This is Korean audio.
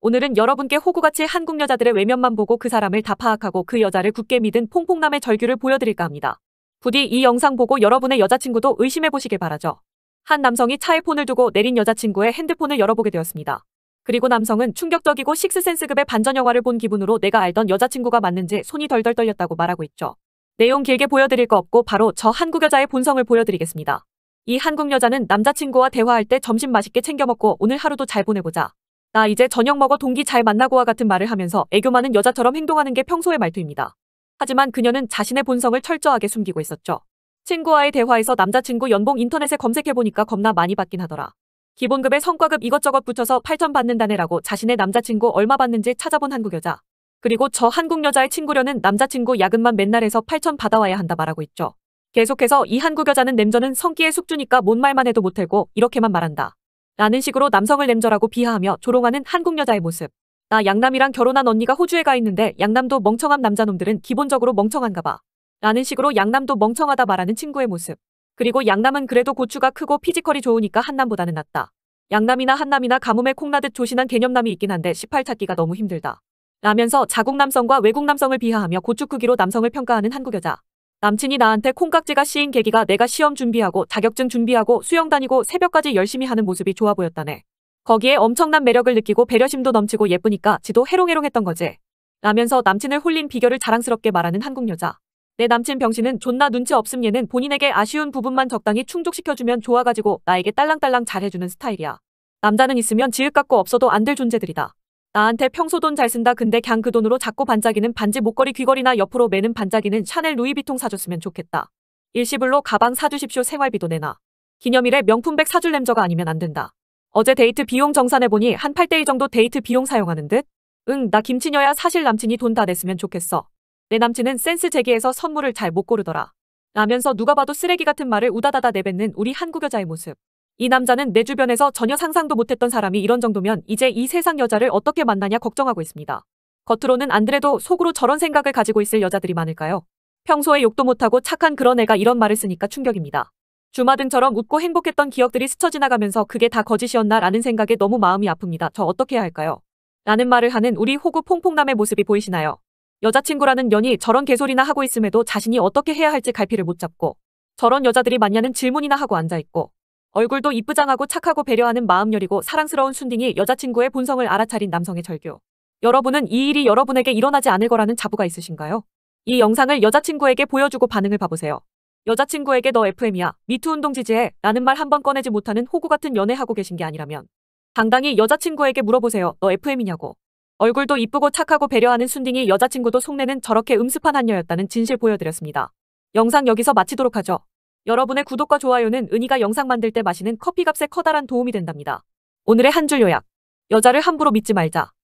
오늘은 여러분께 호구같이 한국 여자들의 외면만 보고 그 사람을 다 파악하고 그 여자를 굳게 믿은 퐁퐁남의 절규를 보여드릴까 합니다. 부디 이 영상 보고 여러분의 여자친구도 의심해보시길 바라죠. 한 남성이 차에 폰을 두고 내린 여자친구의 핸드폰을 열어보게 되었습니다. 그리고 남성은 충격적이고 식스센스급의 반전 영화를 본 기분으로 내가 알던 여자친구가 맞는지 손이 덜덜 떨렸다고 말하고 있죠. 내용 길게 보여드릴 거 없고 바로 저 한국 여자의 본성을 보여드리겠습니다. 이 한국 여자는 남자친구와 대화할 때 점심 맛있게 챙겨 먹고 오늘 하루도 잘 보내보자. 나 이제 저녁 먹어 동기 잘 만나고와 같은 말을 하면서 애교 많은 여자처럼 행동하는 게 평소의 말투입니다. 하지만 그녀는 자신의 본성을 철저하게 숨기고 있었죠. 친구와의 대화에서 남자친구 연봉 인터넷에 검색해보니까 겁나 많이 받긴 하더라. 기본급에 성과급 이것저것 붙여서 8천 받는다네라고 자신의 남자친구 얼마 받는지 찾아본 한국 여자. 그리고 저 한국 여자의 친구려는 남자친구 야근만 맨날 해서 8천 받아와야 한다 말하고 있죠. 계속해서 이 한국 여자는 냄저는 성기의 숙주니까 뭔 말만 해도 못하고 이렇게만 말한다. 라는 식으로 남성을 냄절라고 비하하며 조롱하는 한국 여자의 모습. 나 양남이랑 결혼한 언니가 호주에 가 있는데 양남도 멍청한 남자놈들은 기본적으로 멍청한가 봐. 라는 식으로 양남도 멍청하다 말하는 친구의 모습. 그리고 양남은 그래도 고추가 크고 피지컬이 좋으니까 한남보다는 낫다. 양남이나 한남이나 가뭄에 콩나듯 조신한 개념남이 있긴 한데 18 찾기가 너무 힘들다. 라면서 자국 남성과 외국 남성을 비하하며 고추 크기로 남성을 평가하는 한국 여자. 남친이 나한테 콩깍지가 씌인 계기가 내가 시험 준비하고 자격증 준비하고 수영 다니고 새벽까지 열심히 하는 모습이 좋아 보였다네. 거기에 엄청난 매력을 느끼고 배려심도 넘치고 예쁘니까 지도 해롱해롱했던 거지. 라면서 남친을 홀린 비결을 자랑스럽게 말하는 한국 여자. 내 남친 병신은 존나 눈치 없음 얘는 본인에게 아쉬운 부분만 적당히 충족시켜주면 좋아가지고 나에게 딸랑딸랑 잘해주는 스타일이야. 남자는 있으면 지읒 갖고 없어도 안 될 존재들이다. 나한테 평소 돈 잘 쓴다 근데 걍 그 돈으로 자꾸 반짝이는 반지 목걸이 귀걸이나 옆으로 매는 반짝이는 샤넬 루이비통 사줬으면 좋겠다. 일시불로 가방 사주십시오 생활비도 내놔. 기념일에 명품백 사줄 램저가 아니면 안 된다. 어제 데이트 비용 정산해보니 한 8대1 정도 데이트 비용 사용하는 듯? 응, 나 김치녀야 사실 남친이 돈 다 냈으면 좋겠어. 내 남친은 센스 제기해서 선물을 잘 못 고르더라. 라면서 누가 봐도 쓰레기 같은 말을 우다다다 내뱉는 우리 한국 여자의 모습. 이 남자는 내 주변에서 전혀 상상도 못했던 사람이 이런 정도면 이제 이 세상 여자를 어떻게 만나냐 걱정하고 있습니다. 겉으로는 안드레도 속으로 저런 생각을 가지고 있을 여자들이 많을까요? 평소에 욕도 못하고 착한 그런 애가 이런 말을 쓰니까 충격입니다. 주마등처럼 웃고 행복했던 기억들이 스쳐 지나가면서 그게 다 거짓이었나 라는 생각에 너무 마음이 아픕니다. 저 어떻게 해야 할까요? 라는 말을 하는 우리 호구 퐁퐁남의 모습이 보이시나요? 여자친구라는 년이 저런 개소리나 하고 있음에도 자신이 어떻게 해야 할지 갈피를 못 잡고 저런 여자들이 맞냐는 질문이나 하고 앉아있고 얼굴도 이쁘장하고 착하고 배려하는 마음열이고 사랑스러운 순딩이 여자친구의 본성을 알아차린 남성의 절규. 여러분은 이 일이 여러분에게 일어나지 않을 거라는 자부가 있으신가요? 이 영상을 여자친구에게 보여주고 반응을 봐보세요. 여자친구에게 너 FM이야, 미투운동 지지해 라는 말 한 번 꺼내지 못하는 호구 같은 연애하고 계신 게 아니라면 당당히 여자친구에게 물어보세요. 너 FM이냐고. 얼굴도 이쁘고 착하고 배려하는 순딩이 여자친구도 속내는 저렇게 음습한 한녀였다는 진실 보여드렸습니다. 영상 여기서 마치도록 하죠. 여러분의 구독과 좋아요는 은희가 영상 만들 때 마시는 커피값에 커다란 도움이 된답니다. 오늘의 한 줄 요약. 여자를 함부로 믿지 말자.